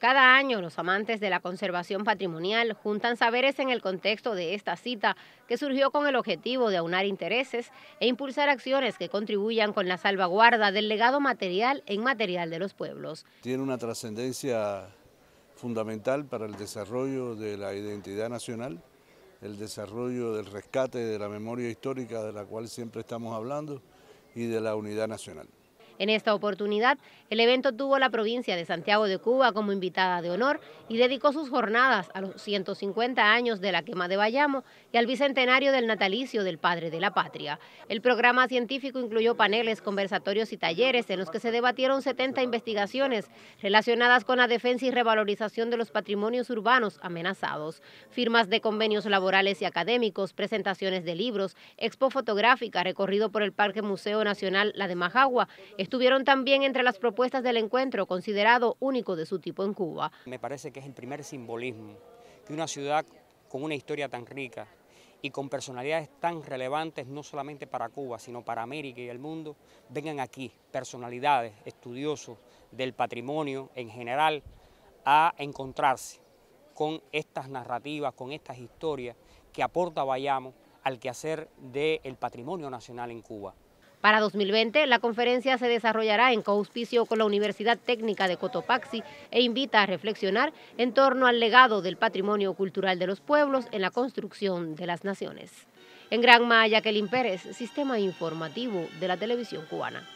Cada año los amantes de la conservación patrimonial juntan saberes en el contexto de esta cita que surgió con el objetivo de aunar intereses e impulsar acciones que contribuyan con la salvaguarda del legado material e inmaterial de los pueblos. Tiene una trascendencia fundamental para el desarrollo de la identidad nacional, el desarrollo del rescate de la memoria histórica de la cual siempre estamos hablando y de la unidad nacional. En esta oportunidad, el evento tuvo la provincia de Santiago de Cuba como invitada de honor y dedicó sus jornadas a los 150 años de la quema de Bayamo y al bicentenario del natalicio del padre de la patria. El programa científico incluyó paneles, conversatorios y talleres en los que se debatieron 70 investigaciones relacionadas con la defensa y revalorización de los patrimonios urbanos amenazados, firmas de convenios laborales y académicos, presentaciones de libros, expo fotográfica recorrido por el Parque Museo Nacional La de Majagua, estuvieron también entre las propuestas del encuentro, considerado único de su tipo en Cuba. Me parece que es el primer simbolismo que una ciudad con una historia tan rica y con personalidades tan relevantes, no solamente para Cuba, sino para América y el mundo, vengan aquí personalidades, estudiosos del patrimonio en general, a encontrarse con estas narrativas, con estas historias que aporta Bayamo al quehacer del patrimonio nacional en Cuba. Para 2020, la conferencia se desarrollará en coauspicio con la Universidad Técnica de Cotopaxi e invita a reflexionar en torno al legado del patrimonio cultural de los pueblos en la construcción de las naciones. En Gran Maya, Jacqueline Pérez, Sistema Informativo de la Televisión Cubana.